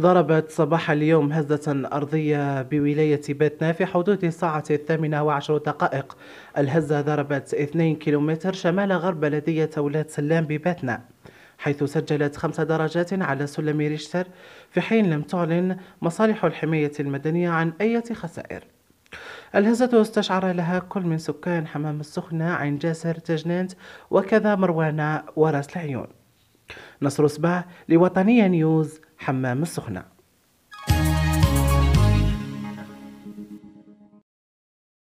ضربت صباح اليوم هزة أرضية بولاية باتنا في حدود الساعة الثامنة وعشر دقائق الهزة ضربت 2 كيلومتر شمال غرب بلدية أولاد سلام بباتنا حيث سجلت خمس درجات على سلم ريشتر في حين لم تعلن مصالح الحماية المدنية عن أي خسائر الهزة استشعر لها كل من سكان حمام السخنة عين جاسر تجنانت وكذا مروانة ورأس العيون نصر سبع لوطنية نيوز حمام السخنة